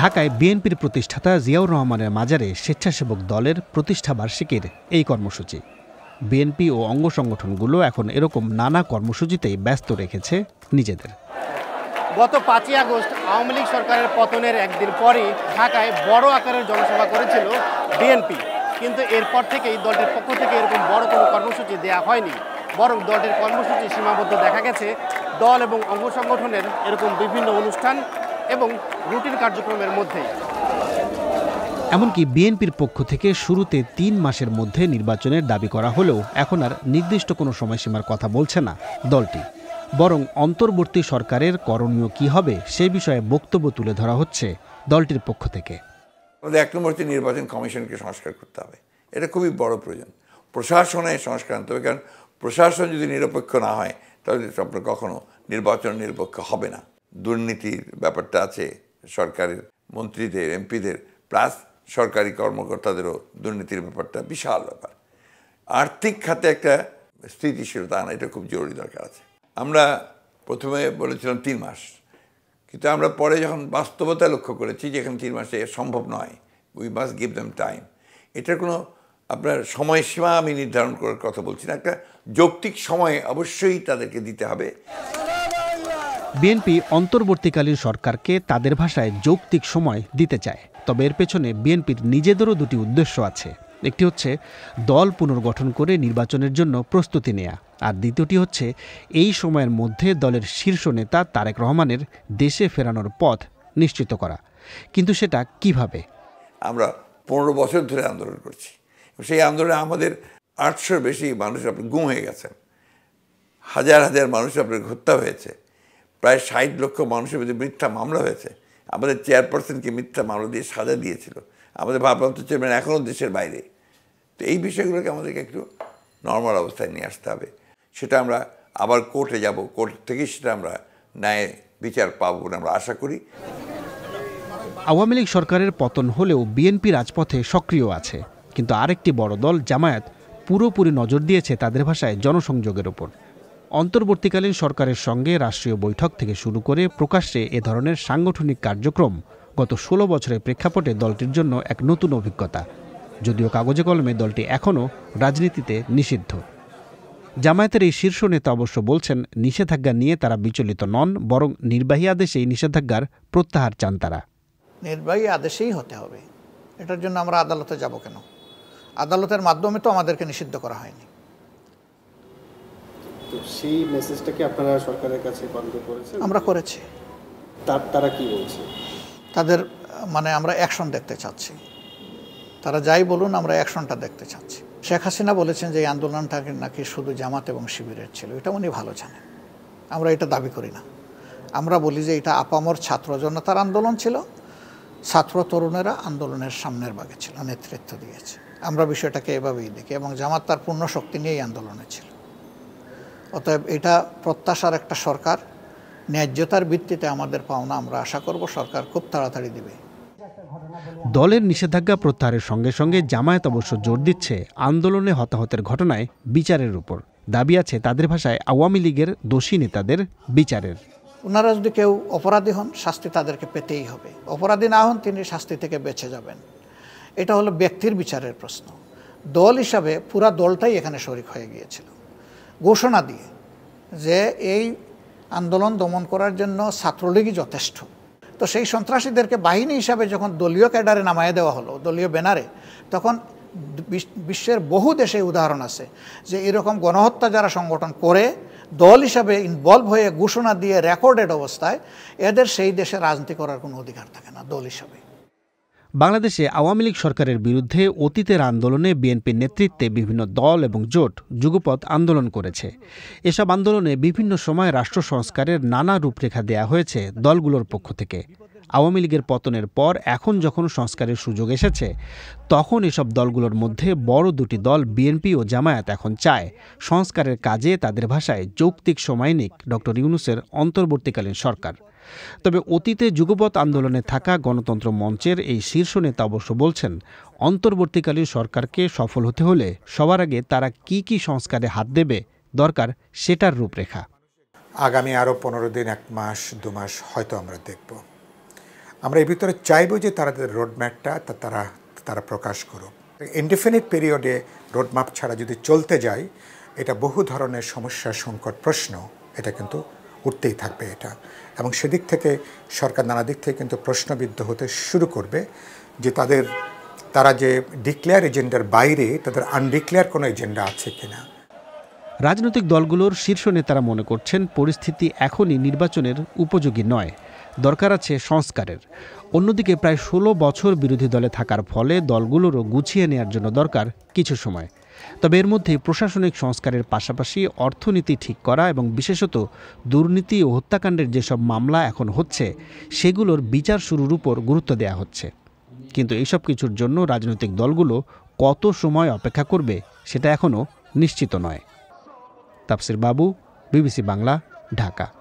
ঢাকায় বিএনপির প্রতিষ্ঠাতা জিয়াউর রহমানের মাজারে স্বেচ্ছাসেবক দলের প্রতিষ্ঠা বার্ষিকীর এই কর্মসূচি বিএনপি ও অঙ্গ সংগঠনগুলো এখন এরকম নানা কর্মসূচিতেই ব্যস্ত রেখেছে নিজেদের গত পাঁচই আগস্ট আওয়ামী লীগ সরকারের পতনের একদিন পরই ঢাকায় বড় আকারের জনসভা করেছিল বিএনপি কিন্তু এরপর থেকে এই দলটির পক্ষ থেকে এরকম বড় কোনো কর্মসূচি দেওয়া হয়নি বরং দলটির কর্মসূচি সীমাবদ্ধ দেখা গেছে দল এবং অঙ্গ সংগঠনের এরকম বিভিন্ন অনুষ্ঠান এবং রুটিন কার্যক্রমের মধ্যে এমনকি বিএনপির পক্ষ থেকে শুরুতে তিন মাসের মধ্যে নির্বাচনের দাবি করা হলেও এখন আর নির্দিষ্ট কোনো সময়সীমার কথা বলছে না দলটি বরং অন্তর্বর্তী সরকারের করণীয় কি হবে সে বিষয়ে বক্তব্য তুলে ধরা হচ্ছে দলটির পক্ষ থেকে আমাদের এক নম্বর নির্বাচন কমিশনকে সংস্কার করতে হবে এটা খুবই বড় প্রয়োজন প্রশাসনে সংস্কার আনতে হবে কারণ প্রশাসন যদি নিরপেক্ষ না হয় তাহলে আপনার কখনো নির্বাচন নিরপেক্ষ হবে না দুর্নীতির ব্যাপারটা আছে সরকারের মন্ত্রীদের এমপিদের প্লাস সরকারি কর্মকর্তাদেরও দুর্নীতির ব্যাপারটা বিশাল ব্যাপার আর্থিক খাতে একটা স্থিতিশীলতা আনা এটা খুব জরুরি দরকার আছে আমরা প্রথমে বলেছিলাম তিন মাস কিন্তু আমরা পরে যখন বাস্তবতা লক্ষ্য করেছি যে এখানে তিন মাসে সম্ভব নয় we must give them time এটার কোনো আপনার সময়সীমা আমি নির্ধারণ করার কথা বলছি না একটা যৌক্তিক সময় অবশ্যই তাদেরকে দিতে হবে বিএনপি অন্তর্বর্তীকালীন সরকারকে তাদের ভাষায় যৌক্তিক সময় দিতে চায় তবে এর পেছনে বিএনপির নিজেদেরও দুটি উদ্দেশ্য আছে একটি হচ্ছে দল পুনর্গঠন করে নির্বাচনের জন্য প্রস্তুতি নেয়া আর দ্বিতীয়টি হচ্ছে এই সময়ের মধ্যে দলের শীর্ষ নেতা তারেক রহমানের দেশে ফেরানোর পথ নিশ্চিত করা কিন্তু সেটা কিভাবে আমরা পনেরো বছর ধরে আন্দোলন করছি সেই আন্দোলনে আমাদের আটশোর বেশি মানুষ আপনি গুম হয়ে গেছেন হাজার হাজার মানুষ আপনার হত্যা হয়েছে প্রায় ষাট লক্ষ মানুষের মধ্যে মিথ্যা মামলা হয়েছে আমাদের চেয়ারপারসনকে মিথ্যা মামলা দিয়ে সাজা দিয়েছিল আমাদের ভারপ্রাপ্ত চেয়ারম্যান এখনও দেশের বাইরে তো এই বিষয়গুলোকে আমাদেরকে একটু নর্মাল অবস্থায় নিয়ে আসতে হবে সেটা আমরা আবার কোর্টে যাব কোর্ট থেকে সেটা আমরা ন্যায় বিচার পাবো বলে আমরা আশা করি আওয়ামী লীগ সরকারের পতন হলেও বিএনপি রাজপথে সক্রিয় আছে কিন্তু আরেকটি বড় দল জামায়াত পুরোপুরি নজর দিয়েছে তাদের ভাষায় জনসংযোগের ওপর অন্তর্বর্তীকালীন সরকারের সঙ্গে রাষ্ট্রীয় বৈঠক থেকে শুরু করে প্রকাশ্যে এ ধরনের সাংগঠনিক কার্যক্রম গত ষোলো বছরের প্রেক্ষাপটে দলটির জন্য এক নতুন অভিজ্ঞতা যদিও কাগজে কলমে দলটি এখনও রাজনীতিতে নিষিদ্ধ জামায়াতের এই শীর্ষ নেতা অবশ্য বলছেন নিষেধাজ্ঞা নিয়ে তারা বিচলিত নন বরং নির্বাহী আদেশে এই নিষেধাজ্ঞার প্রত্যাহার চান তারা নির্বাহী আদেশেই হতে হবে এটার জন্য আমরা আদালতে যাব কেন আদালতের মাধ্যমে তো আমাদেরকে নিষিদ্ধ করা হয়নি সেই মেসেজটাকে আপনারা সরকারের কাছে কনভে করেছেন আমরা করেছি তার তারা কি বলছে তাদের মানে আমরা অ্যাকশন দেখতে চাচ্ছি তারা যাই বলুন আমরা অ্যাকশনটা দেখতে চাচ্ছি শেখ হাসিনা বলেছেন যে এই আন্দোলনটা নাকি শুধু জামাত এবং শিবিরের ছিল এটা উনি ভালো জানেন আমরা এটা দাবি করি না আমরা বলি যে এটা আপামর ছাত্র জনতার আন্দোলন ছিল ছাত্র তরুণেরা আন্দোলনের সামনের বাগে ছিল নেতৃত্ব দিয়েছে আমরা বিষয়টাকে এভাবেই দেখি এবং জামাত তার পূর্ণ শক্তি নিয়েই আন্দোলনে ছিল অতএব এটা প্রত্যাশার একটা সরকার ন্যায্যতার ভিত্তিতে আমাদের পাওনা আমরা আশা করব সরকার খুব তাড়াতাড়ি দেবে দলের নিষেধাজ্ঞা প্রত্যাহারের সঙ্গে সঙ্গে জামায়াত অবশ্য জোর দিচ্ছে আন্দোলনে হতাহতের ঘটনায় বিচারের উপর দাবি আছে তাদের ভাষায় আওয়ামী লীগের দোষী নেতাদের বিচারের ওনারা যদি কেউ অপরাধী হন শাস্তি তাদেরকে পেতেই হবে অপরাধী না হন তিনি শাস্তি থেকে বেঁচে যাবেন এটা হলো ব্যক্তির বিচারের প্রশ্ন দল হিসাবে পুরা দলটাই এখানে শরিক হয়ে গিয়েছিল ঘোষণা দিয়ে যে এই আন্দোলন দমন করার জন্য ছাত্রলীগই যথেষ্ট তো সেই সন্ত্রাসীদেরকে বাহিনী হিসাবে যখন দলীয় ক্যাডারে নামায় দেওয়া হলো দলীয় ব্যানারে তখন বিশ্বের বহু দেশে উদাহরণ আছে যে এরকম গণহত্যা যারা সংগঠন করে দল হিসাবে ইনভলভ হয়ে ঘোষণা দিয়ে রেকর্ডেড অবস্থায় এদের সেই দেশে রাজনীতি করার কোনো অধিকার থাকে না দল হিসাবে বাংলাদেশে আওয়ামী লীগ সরকারের বিরুদ্ধে অতীতের আন্দোলনে বিএনপির নেতৃত্বে বিভিন্ন দল এবং জোট যুগপৎ আন্দোলন করেছে এসব আন্দোলনে বিভিন্ন সময় রাষ্ট্র সংস্কারের নানা রূপরেখা দেয়া হয়েছে দলগুলোর পক্ষ থেকে আওয়ামী লীগের পতনের পর এখন যখন সংস্কারের সুযোগ এসেছে তখন এসব দলগুলোর মধ্যে বড় দুটি দল বিএনপি ও জামায়াত এখন চায় সংস্কারের কাজে তাদের ভাষায় যৌক্তিক সময় নিক ডক্টর ইউনুসের অন্তর্বর্তীকালীন সরকার তবে অতীতে যুগপৎ আন্দোলনে থাকা গণতন্ত্র মঞ্চের এই শীর্ষ নেতা অবশ্য বলছেন অন্তর্বর্তীকালীন সরকারকে সফল হতে হলে সবার আগে তারা কি কি সংস্কারে হাত দেবে দরকার সেটার রূপরেখা আগামী আরও পনেরো দিন এক মাস দু মাস হয়তো আমরা দেখব আমরা এর ভিতরে চাইব যে তারা রোডম্যাপটা তারা তারা প্রকাশ করুক ইনডিফিনিট পিরিয়ডে রোডম্যাপ ছাড়া যদি চলতে যায় এটা বহু ধরনের সমস্যা সংকট প্রশ্ন এটা কিন্তু উঠতেই থাকবে এটা এবং সেদিক থেকে সরকার নানা দিক থেকে কিন্তু প্রশ্নবিদ্ধ হতে শুরু করবে যে তাদের তারা যে ডিক্লেয়ার এজেন্ডার বাইরে তাদের আনডিক্লেয়ার কোনো এজেন্ডা আছে কিনা রাজনৈতিক দলগুলোর শীর্ষ নেতারা মনে করছেন পরিস্থিতি এখনই নির্বাচনের উপযোগী নয় দরকার আছে সংস্কারের অন্যদিকে প্রায় ষোলো বছর বিরোধী দলে থাকার ফলে দলগুলোরও গুছিয়ে নেয়ার জন্য দরকার কিছু সময় তবে এর মধ্যে প্রশাসনিক সংস্কারের পাশাপাশি অর্থনীতি ঠিক করা এবং বিশেষত দুর্নীতি ও হত্যাকাণ্ডের যেসব মামলা এখন হচ্ছে সেগুলোর বিচার শুরুর উপর গুরুত্ব দেওয়া হচ্ছে কিন্তু এইসব কিছুর জন্য রাজনৈতিক দলগুলো কত সময় অপেক্ষা করবে সেটা এখনও নিশ্চিত নয় তাপসির বাবু বিবিসি বাংলা ঢাকা